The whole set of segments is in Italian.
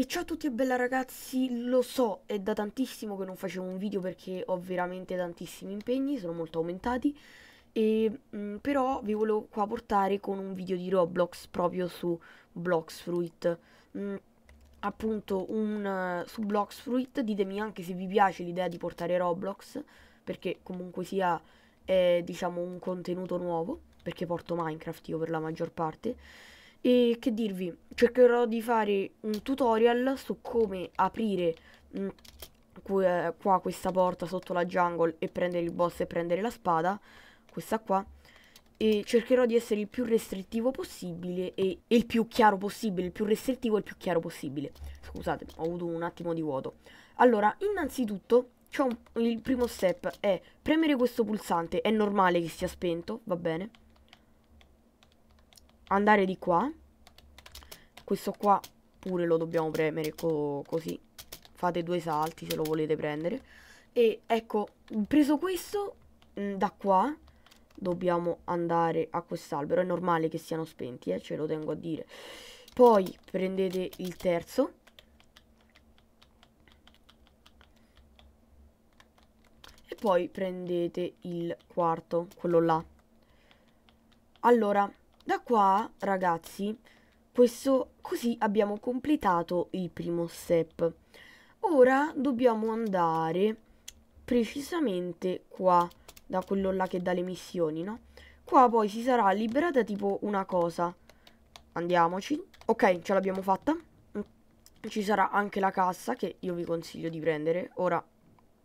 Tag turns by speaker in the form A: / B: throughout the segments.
A: E ciao a tutti e bella ragazzi, lo so, è da tantissimo che non facevo un video perché ho veramente tantissimi impegni, sono molto aumentati, e, mh, mm, però vi volevo qua portare con un video di Roblox proprio su Bloxfruit. Mh, mm, appunto un, uh, su Bloxfruit, ditemi anche se vi piace l'idea di portare Roblox, perché comunque sia è, diciamo un contenuto nuovo, perché porto Minecraft io per la maggior parte. E che dirvi, cercherò di fare un tutorial su come aprire mh, mm, qua questa porta sotto la jungle e prendere il boss e prendere la spada, questa qua. E cercherò di essere il più restrittivo possibile e, e il più chiaro possibile, il più restrittivo e il più chiaro possibile. Scusate, ho avuto un attimo di vuoto. Allora, innanzitutto un, il primo step è premere questo pulsante, è normale che sia spento, va bene? andare di qua. Questo qua pure lo dobbiamo premere co così. Fate due salti se lo volete prendere. E ecco, preso questo, mm, da qua dobbiamo andare a quest'albero. È normale che siano spenti, eh, ce lo tengo a dire. Poi prendete il terzo. E poi prendete il quarto, quello là. Allora, qua, ragazzi, questo, così abbiamo completato il primo step. Ora dobbiamo andare precisamente qua, da quello là che dà le missioni, no? Qua poi si sarà liberata tipo una cosa. Andiamoci. Ok, ce l'abbiamo fatta. Mm. Ci sarà anche la cassa che io vi consiglio di prendere. Ora,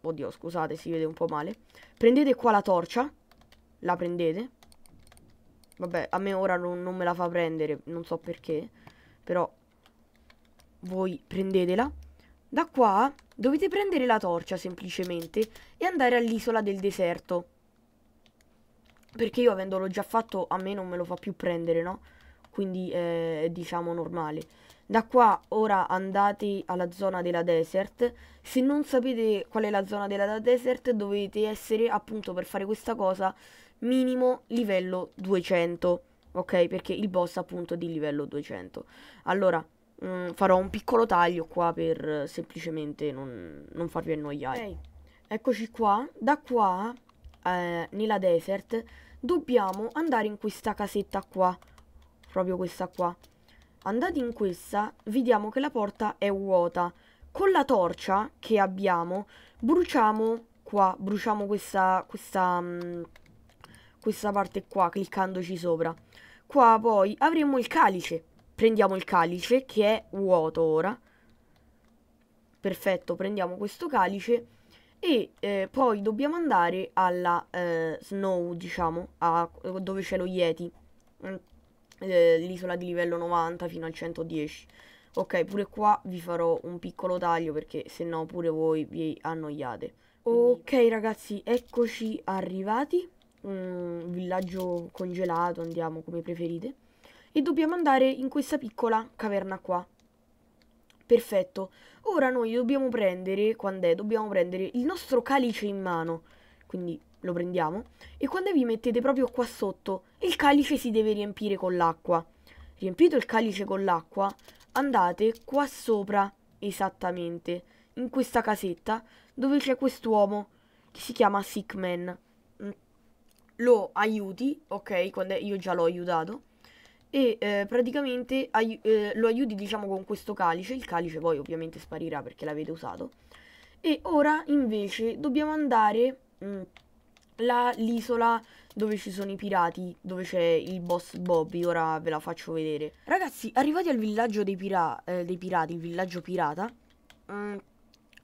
A: oddio, scusate, si vede un po' male. Prendete qua la torcia. La prendete. Vabbè, a me ora non, non me la fa prendere, non so perché. Però voi prendetela. Da qua dovete prendere la torcia semplicemente e andare all'isola del deserto. Perché io avendolo già fatto a me non me lo fa più prendere, no? Quindi eh, diciamo normale. Da qua ora andate alla zona della desert. Se non sapete qual è la zona della desert dovete essere appunto per fare questa cosa minimo livello 200, ok? Perché il boss appunto è di livello 200. Allora, mh, mm, farò un piccolo taglio qua per eh, semplicemente non, non farvi annoiare. Okay. Eccoci qua, da qua, eh, nella desert, dobbiamo andare in questa casetta qua, proprio questa qua. Andati in questa, vediamo che la porta è vuota. Con la torcia che abbiamo, bruciamo qua, bruciamo questa, questa mh, mm, questa parte qua cliccandoci sopra. Qua poi avremo il calice. Prendiamo il calice che è vuoto ora. Perfetto, prendiamo questo calice e eh, poi dobbiamo andare alla eh, Snow, diciamo, a, dove c'è lo Yeti. Mm, eh, l'isola di livello 90 fino al 110. Ok, pure qua vi farò un piccolo taglio perché se no pure voi vi annoiate. Ok ragazzi, eccoci arrivati un villaggio congelato, andiamo come preferite. E dobbiamo andare in questa piccola caverna qua. Perfetto. Ora noi dobbiamo prendere, quando è? Dobbiamo prendere il nostro calice in mano. Quindi lo prendiamo. E quando vi mettete proprio qua sotto, il calice si deve riempire con l'acqua. Riempito il calice con l'acqua, andate qua sopra, esattamente, in questa casetta, dove c'è quest'uomo, che si chiama Sickman lo aiuti, ok? Quando è, io già l'ho aiutato. E eh, praticamente ai, eh, lo aiuti diciamo con questo calice, il calice poi ovviamente sparirà perché l'avete usato. E ora invece dobbiamo andare mm, l'isola dove ci sono i pirati, dove c'è il boss Bobby, ora ve la faccio vedere. Ragazzi, arrivati al villaggio dei, pira eh, dei pirati, il villaggio pirata, mh, mm,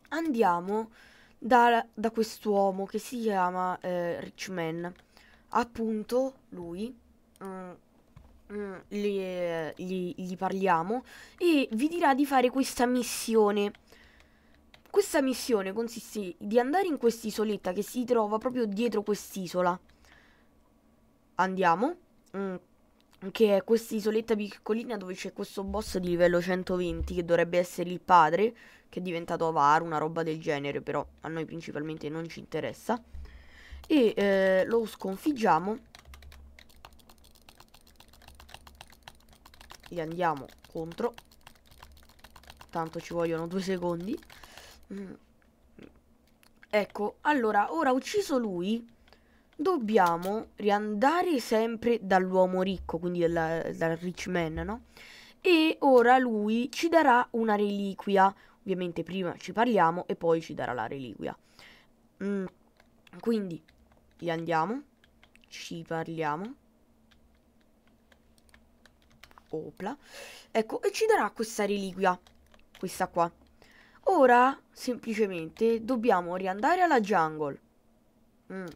A: andiamo da, da quest'uomo che si chiama eh, Richman appunto lui mm, mm, gli, gli parliamo e vi dirà di fare questa missione questa missione consiste di andare in quest'isoletta che si trova proprio dietro quest'isola andiamo mm, che è questa isoletta piccolina dove c'è questo boss di livello 120 che dovrebbe essere il padre che è diventato avaro una roba del genere però a noi principalmente non ci interessa e eh, lo sconfiggiamo gli andiamo contro tanto ci vogliono due secondi mm. ecco allora ora ucciso lui dobbiamo riandare sempre dall'uomo ricco quindi dalla, dal rich man no? e ora lui ci darà una reliquia ovviamente prima ci parliamo e poi ci darà la reliquia mm. Quindi li andiamo, ci parliamo. Opla. Ecco, e ci darà questa reliquia, questa qua. Ora, semplicemente, dobbiamo riandare alla jungle. Mm.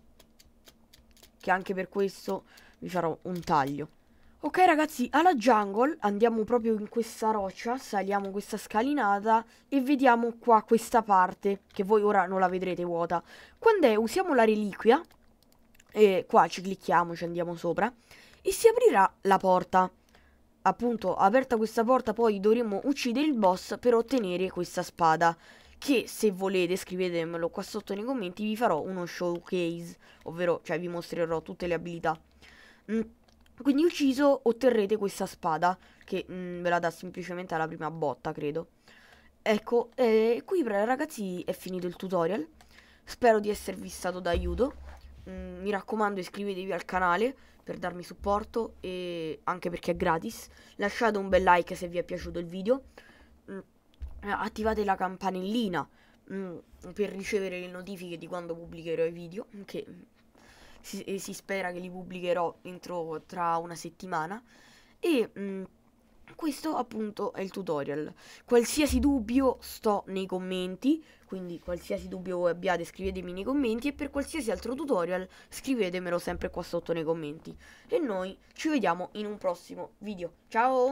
A: Che anche per questo vi farò un taglio. Ok ragazzi, alla jungle andiamo proprio in questa roccia, saliamo questa scalinata e vediamo qua questa parte, che voi ora non la vedrete vuota. Quando è, usiamo la reliquia, e qua ci clicchiamo, ci andiamo sopra, e si aprirà la porta. Appunto, aperta questa porta poi dovremo uccidere il boss per ottenere questa spada, che se volete scrivetemelo qua sotto nei commenti vi farò uno showcase, ovvero cioè vi mostrerò tutte le abilità. Mm. Quindi ucciso otterrete questa spada, che mh, mm, ve la dà semplicemente alla prima botta, credo. Ecco, eh, qui ragazzi è finito il tutorial. Spero di esservi stato d'aiuto. Mm, mi raccomando iscrivetevi al canale per darmi supporto e anche perché è gratis. Lasciate un bel like se vi è piaciuto il video. Mm, attivate la campanellina mm, per ricevere le notifiche di quando pubblicherò i video, che si, si spera che li pubblicherò entro tra una settimana e mh, mm, questo appunto è il tutorial. Qualsiasi dubbio sto nei commenti, quindi qualsiasi dubbio voi abbiate scrivetemi nei commenti e per qualsiasi altro tutorial scrivetemelo sempre qua sotto nei commenti. E noi ci vediamo in un prossimo video. Ciao!